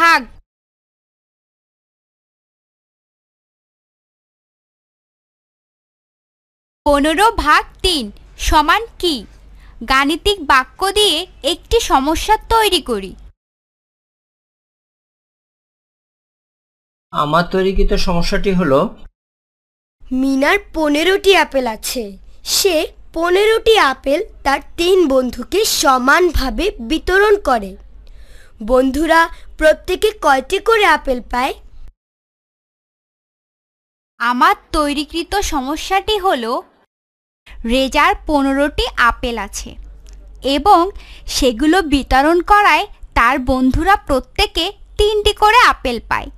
ভাগ পনেরো ভাগ তিন সমান কি গাণিতিক বাক্য দিয়ে একটি সমস্যা তৈরি করি আমার কৃত সমস্যাটি হলো মিনার পনেরোটি আপেল আছে সে পনেরোটি আপেল তার তিন বন্ধুকে সমানভাবে বিতরণ করে বন্ধুরা প্রত্যেকে কয়টি করে আপেল পায় আমার তৈরিকৃত সমস্যাটি হল রেজার পনেরোটি আপেল আছে এবং সেগুলো বিতরণ করায় তার বন্ধুরা প্রত্যেকে তিনটি করে আপেল পায়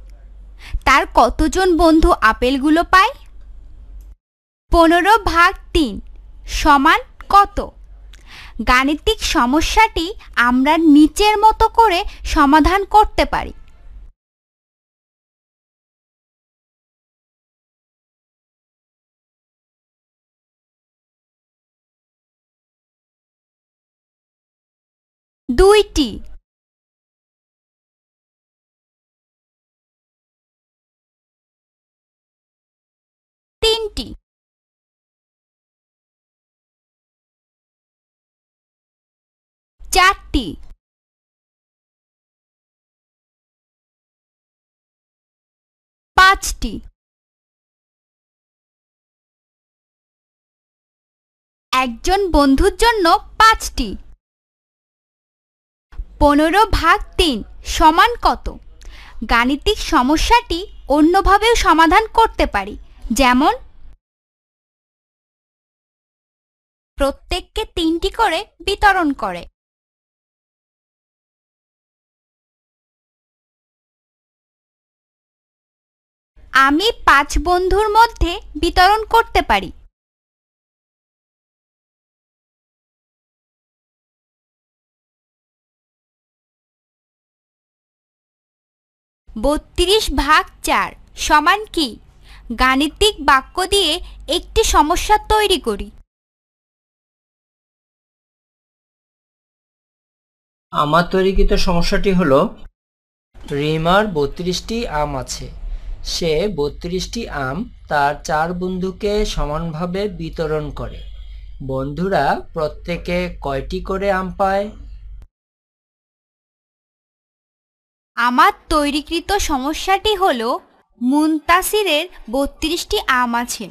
তার কতজন বন্ধু আপেলগুলো পায় পনেরো ভাগ তিন সমান কত গাণিতিক সমস্যাটি আমরা নিচের মতো করে সমাধান করতে পারি দুইটি পাঁচটি একজন বন্ধুর জন্য পাঁচটি পনেরো ভাগ তিন সমান কত গাণিতিক সমস্যাটি অন্যভাবেও সমাধান করতে পারি যেমন প্রত্যেককে তিনটি করে বিতরণ করে আমি পাঁচ বন্ধুর মধ্যে বিতরণ করতে পারি বত্রিশ ভাগ চার সমান কি গাণিতিক বাক্য দিয়ে একটি সমস্যা তৈরি করি আমার তৈরিকৃত সমস্যাটি হল রিমার বত্রিশটি আম আছে সে বত্রিশটি আম তার চার বন্ধুকে সমানভাবে বিতরণ করে বন্ধুরা প্রত্যেকে কয়টি করে আম পায় আমার তৈরিকৃত সমস্যাটি হল মুনতাসিরের বত্রিশটি আম আছে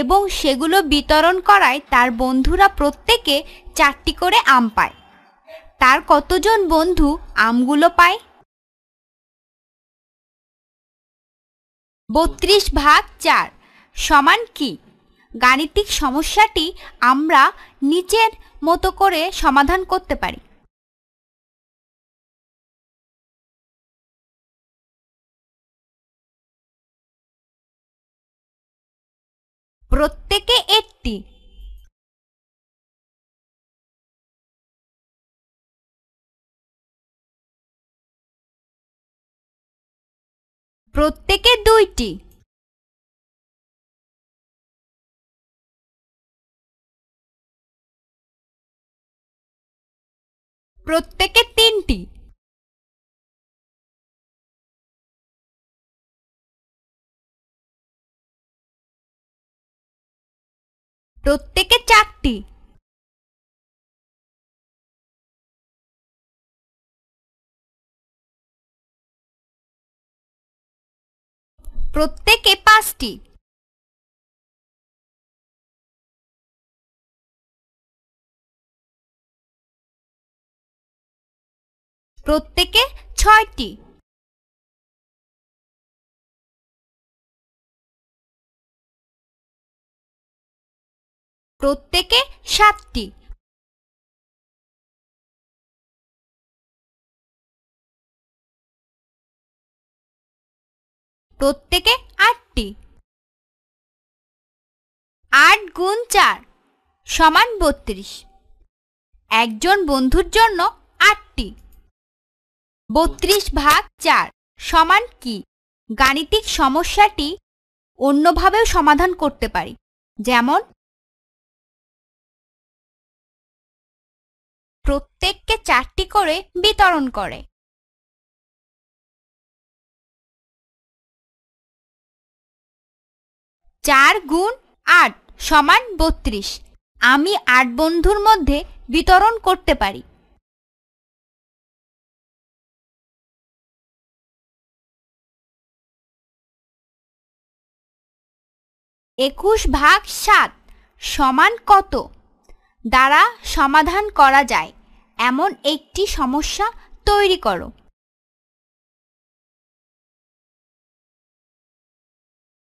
এবং সেগুলো বিতরণ করায় তার বন্ধুরা প্রত্যেকে চারটি করে আম পায় তার কতজন বন্ধু আমগুলো পায় বত্রিশ ভাগ চার সমান কি গাণিতিক সমস্যাটি আমরা নিচের মতো করে সমাধান করতে পারি প্রত্যেকে একটি প্রত্যেকে দুইটি প্রত্যেকে তিনটি প্রত্যেকে চারটি প্রত্যেকে পাঁচটি প্রত্যেকে ছয়টি প্রত্যেকে সাতটি প্রত্যেকে আটটি আট গুণ চার সমান বত্রিশ একজন বন্ধুর জন্য আটটি বত্রিশ ভাগ চার সমান কি গাণিতিক সমস্যাটি অন্যভাবেও সমাধান করতে পারি যেমন প্রত্যেককে চারটি করে বিতরণ করে চার গুণ আট সমান বত্রিশ আমি আট বন্ধুর মধ্যে বিতরণ করতে পারি একুশ ভাগ সাত সমান কত দ্বারা সমাধান করা যায় এমন একটি সমস্যা তৈরি করো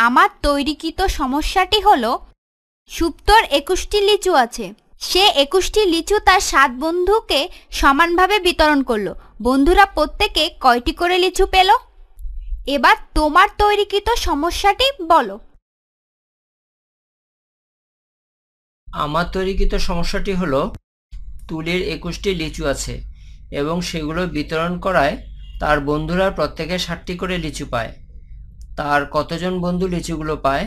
আমার তৈরিকৃত সমস্যাটি হলো সুপ্তর একুশটি লিচু আছে সে একুশটি লিচু তার সাত বন্ধুকে সমানভাবে বিতরণ করলো বন্ধুরা প্রত্যেকে কয়টি করে লিচু পেল এবার তোমার তৈরিকৃত সমস্যাটি বলো আমার তৈরিকৃত সমস্যাটি হলো তুলির একুশটি লিচু আছে এবং সেগুলো বিতরণ করায় তার বন্ধুরা প্রত্যেকে ষাটটি করে লিচু পায় তার কতজন বন্ধু লিচুগুলো পায়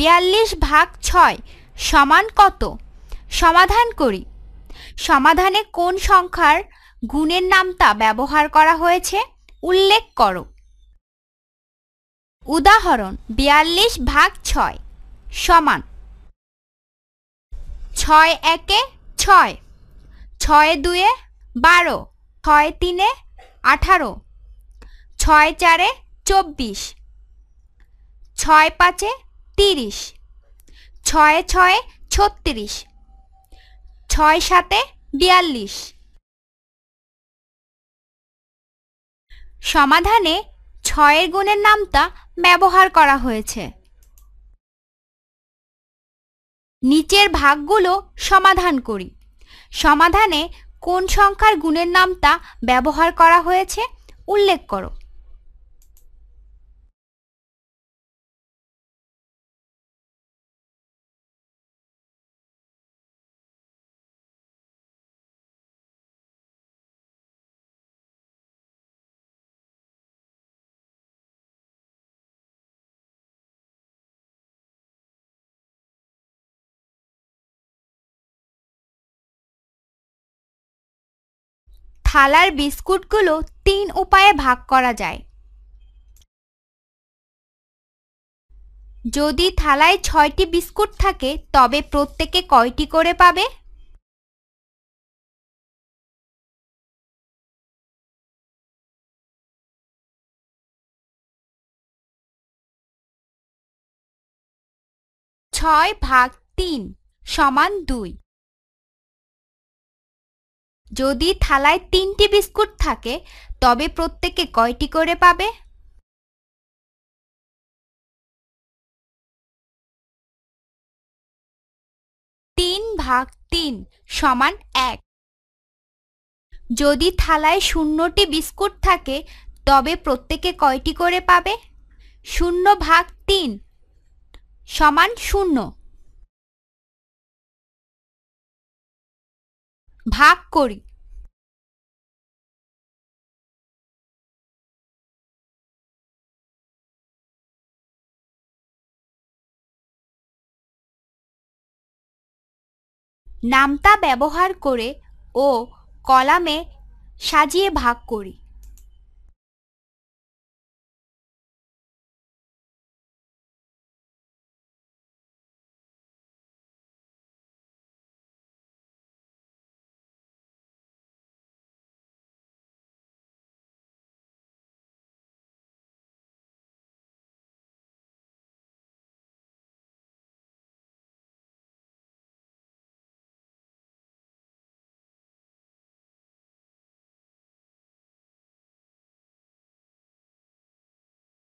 বিয়াল্লিশ ভাগ ছয় সমান কত সমাধান করি সমাধানে কোন সংখ্যার গুণের নামতা ব্যবহার করা হয়েছে উল্লেখ করো উদাহরণ বিয়াল্লিশ ভাগ ছয় সমান ছয় একে ছয় ছয় দুয়ে বারো ছয় তিনে আঠারো ছয় চারে চব্বিশ ছয় পাঁচে তিরিশ ছয় ছয়ে ছত্রিশ ছয় সাতে বিয়াল্লিশ সমাধানে ছয়ের গুণের নামটা ব্যবহার করা হয়েছে নিচের ভাগগুলো সমাধান করি সমাধানে কোন সংখ্যার গুণের নামতা ব্যবহার করা হয়েছে উল্লেখ করো থালার বিস্কুটগুলো তিন উপায়ে ভাগ করা যায় যদি থালায় ছয়টি বিস্কুট থাকে তবে প্রত্যেকে কয়টি করে পাবে ছয় ভাগ তিন সমান দুই যদি থালায় তিনটি বিস্কুট থাকে তবে প্রত্যেকে কয়টি করে পাবে তিন ভাগ তিন সমান এক যদি থালায় শূন্যটি বিস্কুট থাকে তবে প্রত্যেকে কয়টি করে পাবে শূন্য ভাগ তিন সমান শূন্য ভাগ করি নামতা ব্যবহার করে ও কলামে সাজিয়ে ভাগ করি